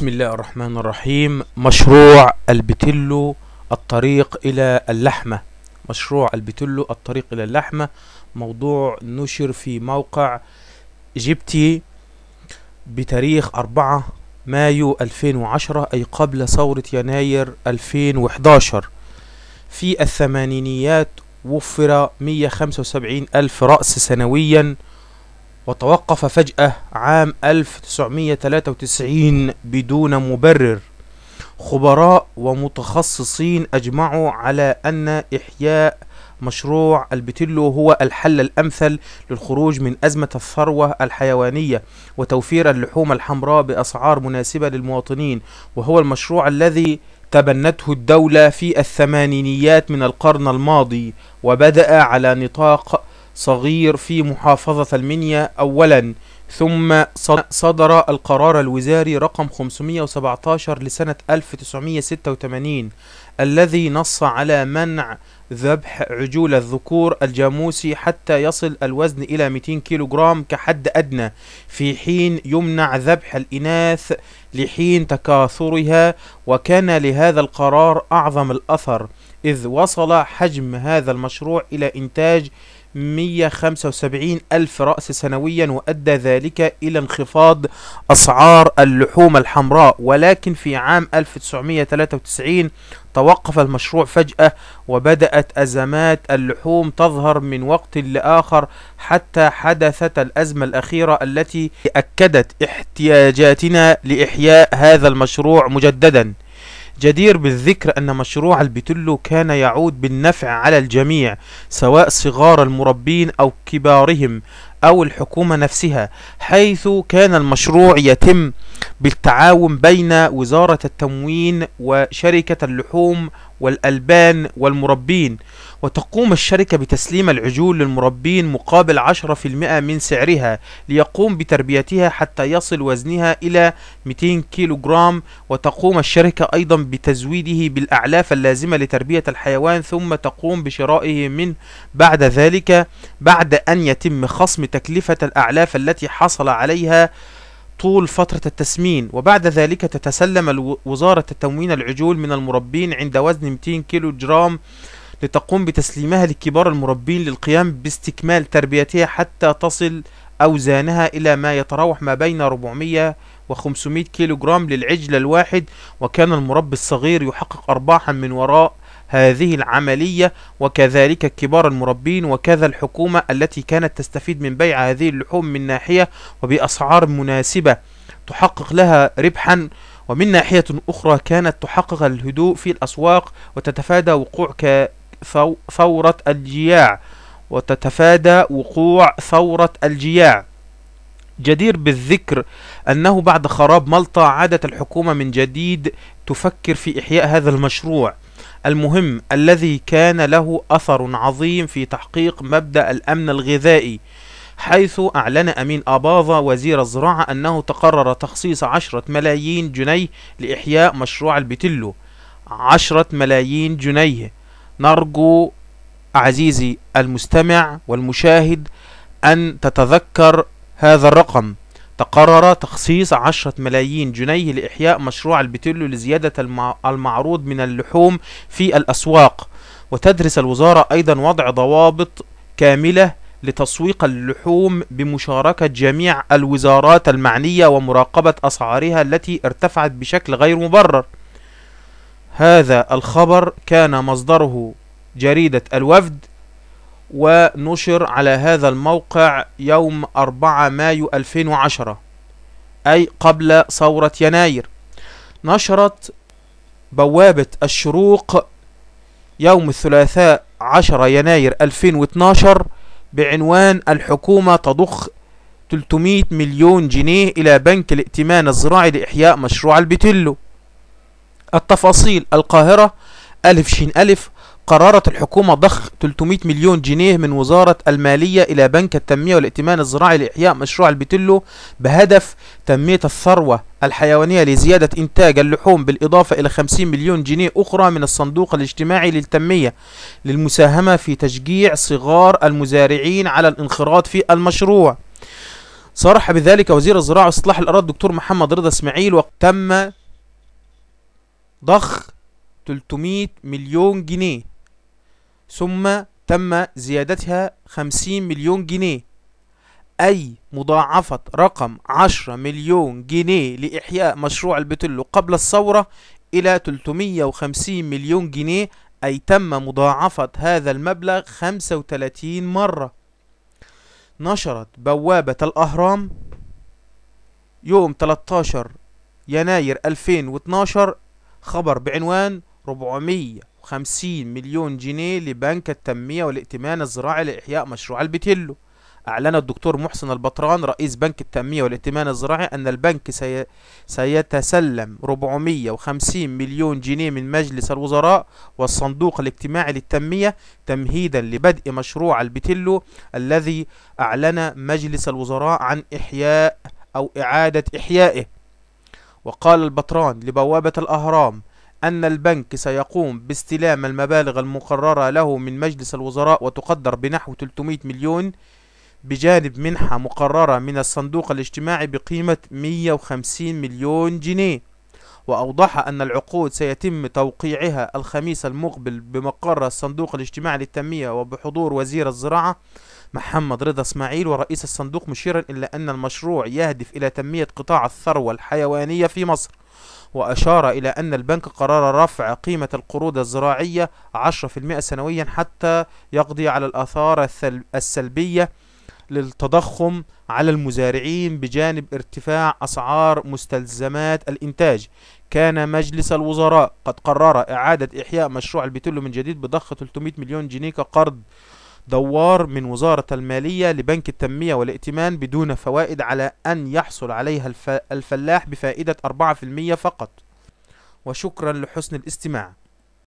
بسم الله الرحمن الرحيم مشروع البتلو الطريق إلى اللحمة مشروع البتلو الطريق إلى اللحمة موضوع نشر في موقع جيبتي بتاريخ 4 مايو 2010 أي قبل ثورة يناير 2011 في الثمانينيات وفر 175 ألف رأس سنويا وتوقف فجأة عام 1993 بدون مبرر خبراء ومتخصصين أجمعوا على أن إحياء مشروع البتلو هو الحل الأمثل للخروج من أزمة الثروة الحيوانية وتوفير اللحوم الحمراء بأسعار مناسبة للمواطنين وهو المشروع الذي تبنته الدولة في الثمانينيات من القرن الماضي وبدأ على نطاق صغير في محافظة المنيا أولا ثم صدر القرار الوزاري رقم 517 لسنة 1986 الذي نص على منع ذبح عجول الذكور الجاموسي حتى يصل الوزن إلى 200 كيلوغرام كحد أدنى في حين يمنع ذبح الإناث لحين تكاثرها وكان لهذا القرار أعظم الأثر إذ وصل حجم هذا المشروع إلى إنتاج 175 ألف رأس سنويا وأدى ذلك إلى انخفاض أسعار اللحوم الحمراء ولكن في عام 1993 توقف المشروع فجأة وبدأت أزمات اللحوم تظهر من وقت لآخر حتى حدثت الأزمة الأخيرة التي أكدت احتياجاتنا لإحياء هذا المشروع مجددا جدير بالذكر أن مشروع البتلو كان يعود بالنفع على الجميع سواء صغار المربين أو كبارهم أو الحكومة نفسها حيث كان المشروع يتم بالتعاون بين وزارة التموين وشركة اللحوم والألبان والمربين وتقوم الشركة بتسليم العجول للمربين مقابل 10% من سعرها ليقوم بتربيتها حتى يصل وزنها إلى 200 كيلوغرام وتقوم الشركة أيضا بتزويده بالأعلاف اللازمة لتربية الحيوان ثم تقوم بشرائه من بعد ذلك بعد أن يتم خصم تكلفة الأعلاف التي حصل عليها طول فترة التسمين وبعد ذلك تتسلم وزارة التموين العجول من المربين عند وزن 200 كيلو جرام لتقوم بتسليمها لكبار المربين للقيام باستكمال تربيتها حتى تصل أوزانها إلى ما يتراوح ما بين 400 و 500 كيلو جرام للعجل الواحد وكان المربي الصغير يحقق أرباحا من وراء هذه العملية وكذلك كبار المربين وكذا الحكومة التي كانت تستفيد من بيع هذه اللحوم من ناحية وبأسعار مناسبة تحقق لها ربحا ومن ناحية أخرى كانت تحقق الهدوء في الأسواق وتتفادى وقوع ثورة الجياع وتتفادى وقوع ثورة الجياع جدير بالذكر أنه بعد خراب مالطا عادت الحكومة من جديد تفكر في إحياء هذا المشروع المهم الذي كان له أثر عظيم في تحقيق مبدأ الأمن الغذائي حيث أعلن أمين أباظة وزير الزراعة أنه تقرر تخصيص عشرة ملايين جنيه لإحياء مشروع البتلو عشرة ملايين جنيه نرجو عزيزي المستمع والمشاهد أن تتذكر هذا الرقم تقرر تخصيص 10 ملايين جنيه لإحياء مشروع البتلو لزيادة المعروض من اللحوم في الأسواق وتدرس الوزارة أيضا وضع ضوابط كاملة لتسويق اللحوم بمشاركة جميع الوزارات المعنية ومراقبة أسعارها التي ارتفعت بشكل غير مبرر هذا الخبر كان مصدره جريدة الوفد ونشر على هذا الموقع يوم 4 مايو 2010 أي قبل ثورة يناير نشرت بوابة الشروق يوم الثلاثاء 10 يناير 2012 بعنوان الحكومة تضخ 300 مليون جنيه إلى بنك الائتمان الزراعي لإحياء مشروع البتلو التفاصيل القاهرة ألف شين ألف قررت الحكومة ضخ 300 مليون جنيه من وزارة المالية إلى بنك التنمية والائتمان الزراعي لإحياء مشروع البتلو بهدف تنمية الثروة الحيوانية لزيادة إنتاج اللحوم بالإضافة إلى 50 مليون جنيه أخرى من الصندوق الاجتماعي للتنمية للمساهمة في تشجيع صغار المزارعين على الانخراط في المشروع صرح بذلك وزير الزراعة وإصلاح الأراضي الدكتور محمد رضا إسماعيل وتم ضخ 300 مليون جنيه ثم تم زيادتها 50 مليون جنيه أي مضاعفة رقم 10 مليون جنيه لإحياء مشروع البتلو قبل الثورة إلى 350 مليون جنيه أي تم مضاعفة هذا المبلغ 35 مرة نشرت بوابة الأهرام يوم 13 يناير 2012 خبر بعنوان 400 50 مليون جنيه لبنك التنمية والائتمان الزراعي لإحياء مشروع البتيلو أعلن الدكتور محسن البطران رئيس بنك التنمية والائتمان الزراعي أن البنك سي... سيتسلم 450 مليون جنيه من مجلس الوزراء والصندوق الاجتماعي للتنمية تمهيدا لبدء مشروع البتلو الذي أعلن مجلس الوزراء عن إحياء أو إعادة إحيائه وقال البطران لبوابة الأهرام أن البنك سيقوم باستلام المبالغ المقررة له من مجلس الوزراء وتقدر بنحو 300 مليون بجانب منحة مقررة من الصندوق الاجتماعي بقيمة 150 مليون جنيه وأوضح أن العقود سيتم توقيعها الخميس المقبل بمقر الصندوق الاجتماعي للتنمية وبحضور وزير الزراعة محمد رضا إسماعيل ورئيس الصندوق مشيرا إلى أن المشروع يهدف إلى تنمية قطاع الثروة الحيوانية في مصر وأشار إلى أن البنك قرر رفع قيمة القروض الزراعية 10% سنويا حتى يقضي على الآثار السلبية للتضخم على المزارعين بجانب ارتفاع أسعار مستلزمات الإنتاج كان مجلس الوزراء قد قرر إعادة إحياء مشروع البتول من جديد بضخ 300 مليون جنيه كقرض دوار من وزارة المالية لبنك التنمية والائتمان بدون فوائد على أن يحصل عليها الفلاح بفائدة 4% فقط وشكرا لحسن الاستماع